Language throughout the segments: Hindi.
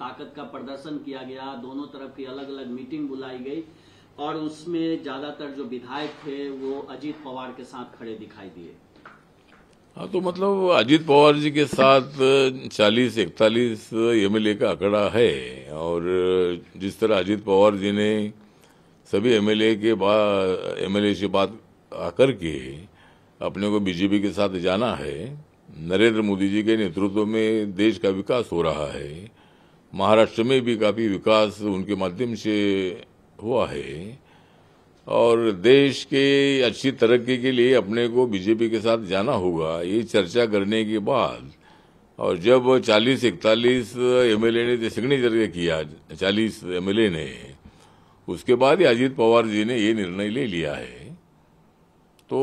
ताकत का प्रदर्शन किया गया दोनों तरफ की अलग अलग मीटिंग बुलाई गई और उसमें ज्यादातर जो विधायक थे वो अजीत पवार के साथ खड़े दिखाई दिए हाँ तो मतलब अजीत पवार जी के साथ 40 इकतालीस एमएलए का आंकड़ा है और जिस तरह अजीत पवार जी ने सभी एमएलए के बाद एमएलए से बात आकर के अपने को बीजेपी के साथ जाना है नरेंद्र मोदी जी के नेतृत्व में देश का विकास हो रहा है महाराष्ट्र में भी काफ़ी विकास उनके माध्यम से हुआ है और देश के अच्छी तरक्की के लिए अपने को बीजेपी के साथ जाना होगा ये चर्चा करने के बाद और जब 40 इकतालीस एम ने जो सिग्नेचर किया 40 एम ने उसके बाद ही अजीत पवार जी ने ये निर्णय ले लिया है तो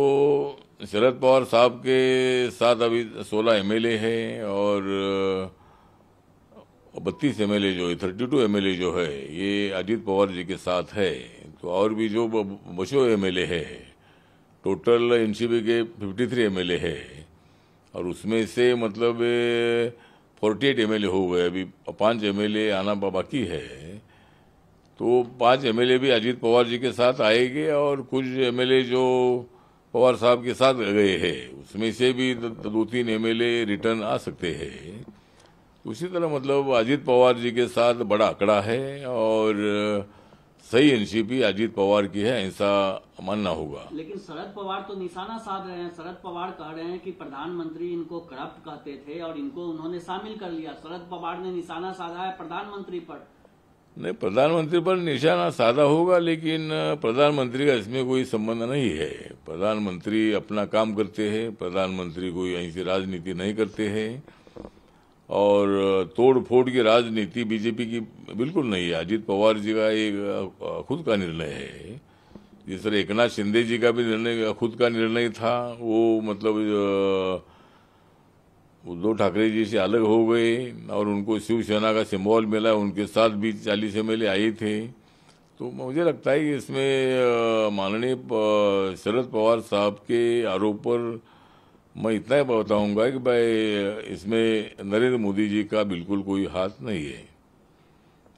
शरद पवार साहब के साथ अभी 16 एम हैं और और बत्तीस एम जो है थर्टी टू एम जो है ये अजीत पवार जी के साथ है तो और भी जो बचो एम है टोटल एन के फिफ्टी थ्री एम है और उसमें से मतलब फोर्टी एट एम हो गए अभी पाँच एम आना बाकी है तो पाँच एम भी अजीत पवार जी के साथ आएंगे और कुछ एम जो पवार साहब के साथ गए हैं उसमें से भी दो तीन एम रिटर्न आ सकते हैं उसी तरह मतलब अजीत पवार जी के साथ बड़ा आंकड़ा है और सही एनसीपी अजीत पवार की है ऐसा मानना होगा लेकिन शरद पवार तो निशाना साध रहे हैं शरद पवार कह रहे हैं कि प्रधानमंत्री इनको करप्ट कहते थे और इनको उन्होंने शामिल कर लिया शरद पवार ने निशाना साधा है प्रधानमंत्री पर नहीं प्रधानमंत्री पर निशाना साधा होगा लेकिन प्रधानमंत्री का इसमें कोई संबंध नहीं है प्रधानमंत्री अपना काम करते हैं प्रधानमंत्री कोई ऐसी राजनीति नहीं करते हैं और तोड़ फोड़ की राजनीति बीजेपी की बिल्कुल नहीं है अजीत पवार जी का एक खुद का निर्णय है जिस तरह एक नाथ शिंदे जी का भी निर्णय खुद का निर्णय था वो मतलब उद्धव ठाकरे जी से अलग हो गए और उनको शिवसेना का सिम्बॉल मिला उनके साथ भी चालीस एम आए थे तो मुझे लगता है कि इसमें माननीय शरद पवार साहब के आरोप पर मैं इतना ही बताऊंगा कि भाई इसमें नरेंद्र मोदी जी का बिल्कुल कोई हाथ नहीं है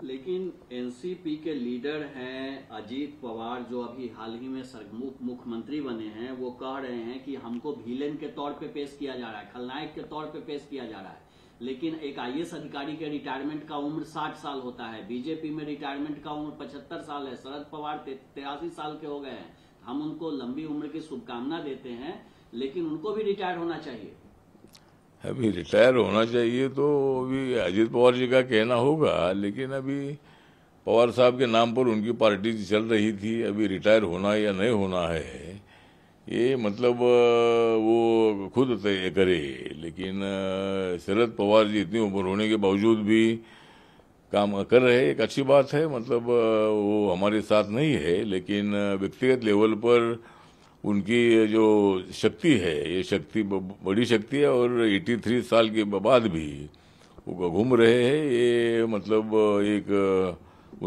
लेकिन एनसीपी के लीडर हैं अजीत पवार जो अभी हाल ही में सरमुख मुख्यमंत्री बने हैं वो कह रहे हैं कि हमको भीलन के तौर पे पेश किया जा रहा है खलनायक के तौर पे पेश किया जा रहा है लेकिन एक आई अधिकारी के रिटायरमेंट का उम्र 60 साल होता है बीजेपी में रिटायरमेंट का उम्र 75 साल है शरद पवार तिरासी साल के हो गए हैं हम उनको लंबी उम्र की शुभकामना देते हैं लेकिन उनको भी रिटायर होना चाहिए हाँ, अभी रिटायर होना चाहिए तो अभी अजीत पवार जी का कहना होगा लेकिन अभी पवार साहब के नाम पर उनकी पार्टी चल रही थी अभी रिटायर होना या नहीं होना है ये मतलब वो खुद तय करे लेकिन शरद पवार जी इतनी उम्र होने के बावजूद भी काम कर रहे एक अच्छी बात है मतलब वो हमारे साथ नहीं है लेकिन व्यक्तिगत लेवल पर उनकी ये जो शक्ति है ये शक्ति बड़ी शक्ति है और 83 साल के बाद भी वो घूम रहे हैं ये मतलब एक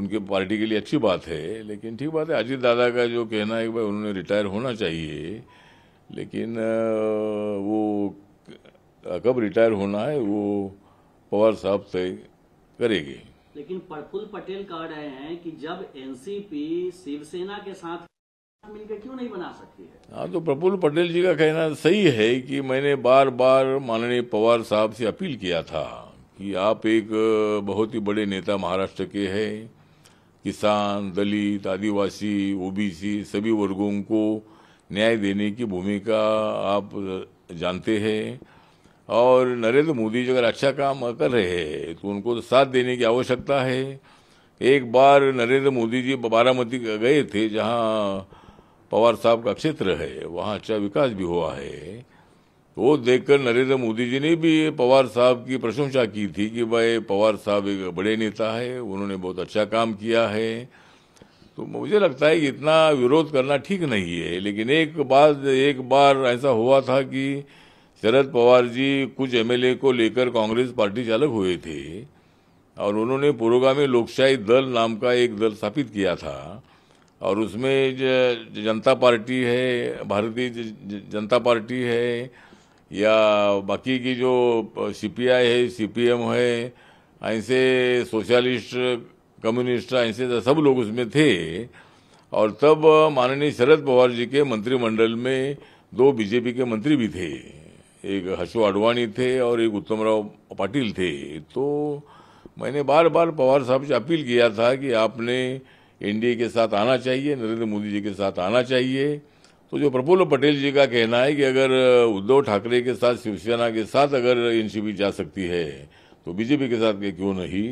उनके पार्टी के लिए अच्छी बात है लेकिन ठीक बात है अजीत दादा का जो कहना है कि भाई उन्होंने रिटायर होना चाहिए लेकिन वो कब रिटायर होना है वो पवार साहब तय करेंगे लेकिन प्रफुल्ल पटेल कह रहे हैं कि जब एनसीपी शिवसेना के साथ क्यों नहीं बना हाँ तो प्रफुल्ल पटेल जी का कहना सही है कि मैंने बार बार माननीय पवार साहब से अपील किया था कि आप एक बहुत ही बड़े नेता महाराष्ट्र के हैं किसान दलित आदिवासी ओबीसी सभी वर्गों को न्याय देने की भूमिका आप जानते हैं और नरेंद्र मोदी जी अगर अच्छा काम कर रहे हैं तो उनको तो साथ देने की आवश्यकता है एक बार नरेंद्र मोदी जी बारामती गए थे जहाँ पवार साहब का क्षेत्र है वहाँ अच्छा विकास भी हुआ है वो देखकर नरेंद्र मोदी जी ने भी पवार साहब की प्रशंसा की थी कि भाई पवार साहब एक बड़े नेता है उन्होंने बहुत अच्छा काम किया है तो मुझे लगता है कि इतना विरोध करना ठीक नहीं है लेकिन एक बात एक बार ऐसा हुआ था कि शरद पवार जी कुछ एमएलए को लेकर कांग्रेस पार्टी चालक हुए थे और उन्होंने पुरोगामी लोकशाही दल नाम का एक दल स्थापित किया था और उसमें जनता पार्टी है भारतीय जनता पार्टी है या बाकी की जो सीपीआई है सीपीएम है ऐसे सोशलिस्ट कम्युनिस्ट ऐसे सब लोग उसमें थे और तब माननीय शरद पवार जी के मंत्रिमंडल में दो बीजेपी के मंत्री भी थे एक हर्षो आडवाणी थे और एक उत्तम राव पाटिल थे तो मैंने बार बार पवार साहब से अपील किया था कि आपने एनडीए के साथ आना चाहिए नरेंद्र मोदी जी के साथ आना चाहिए तो जो प्रफुल्ल पटेल जी का कहना है कि अगर उद्धव ठाकरे के साथ शिवसेना के साथ अगर एन जा सकती है तो बीजेपी के साथ के क्यों नहीं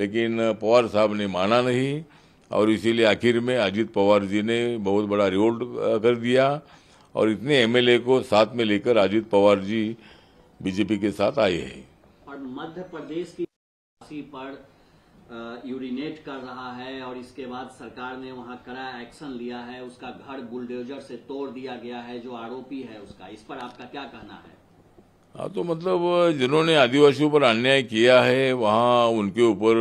लेकिन पवार साहब ने माना नहीं और इसीलिए आखिर में अजीत पवार जी ने बहुत बड़ा रिवोल्ट कर दिया और इतने एमएलए को साथ में लेकर अजीत पवार जी बीजेपी के साथ आए हैं और मध्य प्रदेश की पर यूरिनेट कर रहा है और इसके बाद सरकार ने वहां कड़ा एक्शन लिया है उसका घर बुलडोजर से तोड़ दिया गया है जो आरोपी है उसका इस पर आपका क्या कहना है हाँ तो मतलब जिन्होंने आदिवासियों पर अन्याय किया है वहाँ उनके ऊपर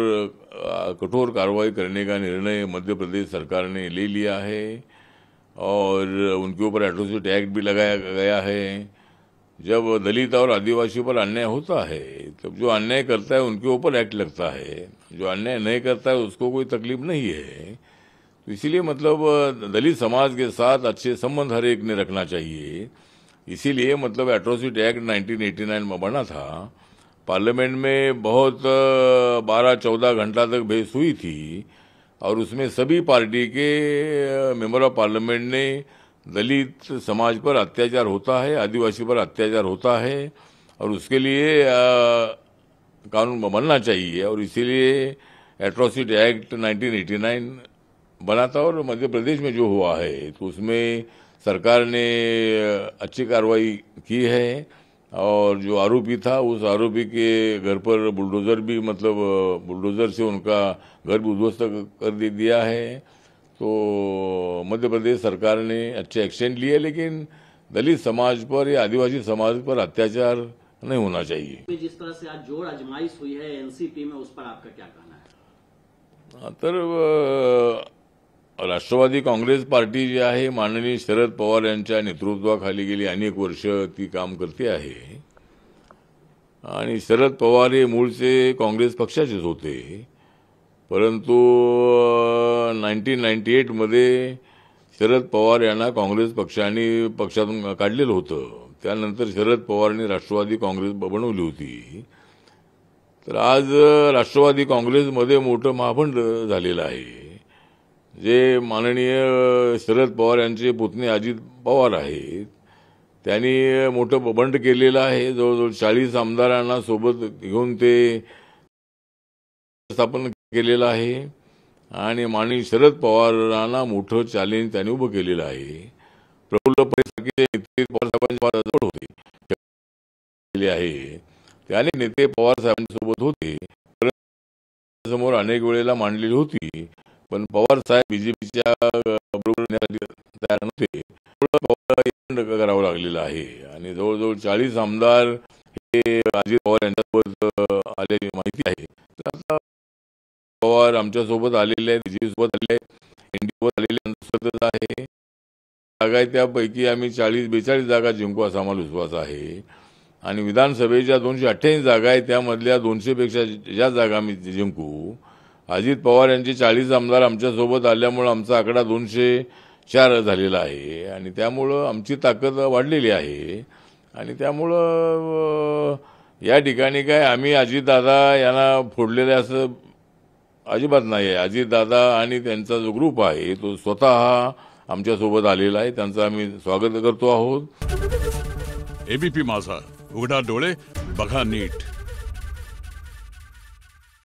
कठोर कार्रवाई करने का निर्णय मध्य प्रदेश सरकार ने ले लिया है और उनके ऊपर एट्रोसिटी एक्ट भी लगाया गया है जब दलित और आदिवासियों पर अन्याय होता है तब जो अन्याय करता है उनके ऊपर एक्ट लगता है जो अन्याय नहीं करता है उसको कोई तकलीफ नहीं है तो इसीलिए मतलब दलित समाज के साथ अच्छे संबंध हर एक ने रखना चाहिए इसीलिए मतलब एट्रोसिटी एक्ट 1989 में बना था पार्लियामेंट में बहुत 12-14 घंटा तक बहस हुई थी और उसमें सभी पार्टी के मेंबर ऑफ पार्लियामेंट ने दलित समाज पर अत्याचार होता है आदिवासी पर अत्याचार होता है और उसके लिए आ, कानून बनना चाहिए और इसीलिए एट्रोसिटी एक्ट 1989 बना था और मध्य प्रदेश में जो हुआ है तो उसमें सरकार ने अच्छी कार्रवाई की है और जो आरोपी था उस आरोपी के घर पर बुलडोज़र भी मतलब बुलडोज़र से उनका घर भी उध्वस्त कर दिया है तो मध्य प्रदेश सरकार ने अच्छे एक्शन लिए लेकिन दलित समाज पर या आदिवासी समाज पर अत्याचार नहीं होना चाहिए जिस तरह से आज जोर अजमाइश हुई है एनसीपी में उस पर आपका क्या कहना है तर राष्ट्रवादी काँग्रेस पार्टी जी आहे माननीय शरद पवार यांच्या नेतृत्वाखाली गेली अनेक वर्ष ती काम करते आहे आणि शरद पवार हे मूळचे काँग्रेस पक्षाचेच होते परंतु नाईन्टीन नाईन्टी एटमध्ये शरद पवार यांना काँग्रेस पक्षाने पक्षातून काढलेलं होतं त्यानंतर शरद पवारांनी राष्ट्रवादी काँग्रेस बनवली होती तर आज राष्ट्रवादी काँग्रेसमध्ये मोठं महाभंड झालेलं आहे जे माननीय शरद पवार यांचे पुतणे अजित पवार आहेत त्यांनी मोठं बंड केलेलं आहे जवळजवळ चाळीस आमदारांना सोबत घेऊन ते स्थापन केलेलं आहे आणि माननीय शरद पवारांना मोठं चॅलेंज त्यांनी उभं केलेलं आहे प्रफुल्ल परिसारखे पवार साहेबांच्या होते केले आहे ते अनेक नेते पवार होते समोर अनेक वेळेला मांडलेली होती पण पवार साहेब बीजेपीच्या बरोबर तयार नव्हते पवार करावं लागलेलं आहे आणि जवळजवळ चाळीस आमदार हे अजित पवार यांच्यासोबत आले पवार आमच्यासोबत आलेले आहेत सोबत आलेले आहेत आलेले आहे जागा आहे त्यापैकी आम्ही चाळीस बेचाळीस जागा जिंकू असा आम्हाला विश्वास आहे आणि विधानसभेच्या दोनशे अठ्ठ्याऐंशी जागा आहेत त्यामधल्या दोनशेपेक्षा ज्या जागा आम्ही जिंकू अजित पवार यांचे चाळीस आमदार आमच्यासोबत आल्यामुळं आमचा आकडा दोनशे चार झालेला आहे आणि त्यामुळं आमची ताकद वाढलेली आहे आणि त्यामुळं या ठिकाणी काय आम्ही अजितदादा यांना फोडलेलं असं अजिबात नाही आहे अजितदादा आणि त्यांचा जो ग्रुप आहे तो स्वतः आमच्यासोबत आलेला आहे त्यांचं आम्ही स्वागत करतो आहोत एबीपी माझा उघडा डोळे बघा नीट